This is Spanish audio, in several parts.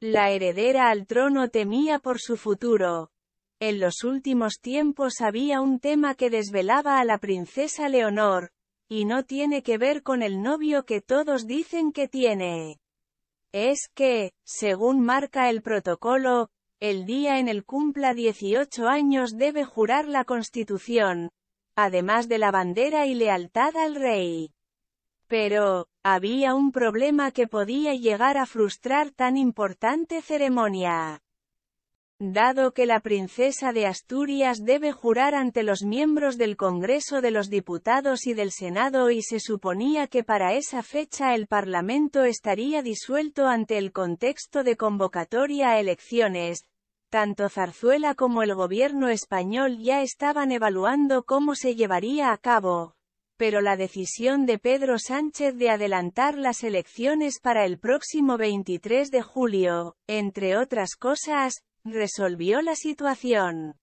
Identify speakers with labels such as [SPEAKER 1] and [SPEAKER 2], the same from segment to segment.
[SPEAKER 1] La heredera al trono temía por su futuro. En los últimos tiempos había un tema que desvelaba a la princesa Leonor, y no tiene que ver con el novio que todos dicen que tiene. Es que, según marca el protocolo, el día en el cumpla 18 años debe jurar la Constitución, además de la bandera y lealtad al rey. Pero, había un problema que podía llegar a frustrar tan importante ceremonia. Dado que la princesa de Asturias debe jurar ante los miembros del Congreso de los Diputados y del Senado y se suponía que para esa fecha el Parlamento estaría disuelto ante el contexto de convocatoria a elecciones, tanto Zarzuela como el gobierno español ya estaban evaluando cómo se llevaría a cabo pero la decisión de Pedro Sánchez de adelantar las elecciones para el próximo 23 de julio, entre otras cosas, resolvió la situación.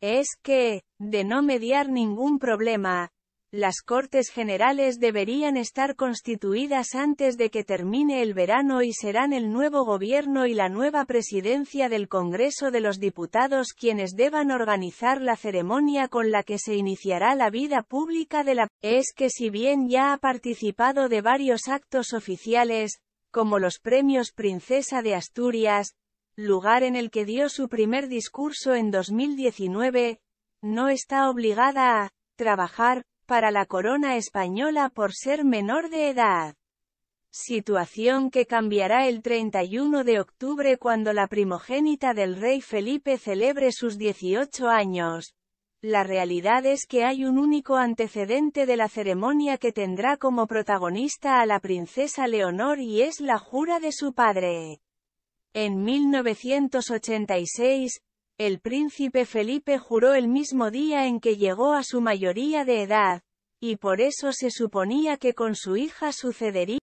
[SPEAKER 1] Es que, de no mediar ningún problema, las Cortes Generales deberían estar constituidas antes de que termine el verano y serán el nuevo gobierno y la nueva presidencia del Congreso de los Diputados quienes deban organizar la ceremonia con la que se iniciará la vida pública de la... Es que si bien ya ha participado de varios actos oficiales, como los premios Princesa de Asturias, lugar en el que dio su primer discurso en 2019, no está obligada a trabajar para la corona española por ser menor de edad. Situación que cambiará el 31 de octubre cuando la primogénita del rey Felipe celebre sus 18 años. La realidad es que hay un único antecedente de la ceremonia que tendrá como protagonista a la princesa Leonor y es la jura de su padre. En 1986, el príncipe Felipe juró el mismo día en que llegó a su mayoría de edad, y por eso se suponía que con su hija sucedería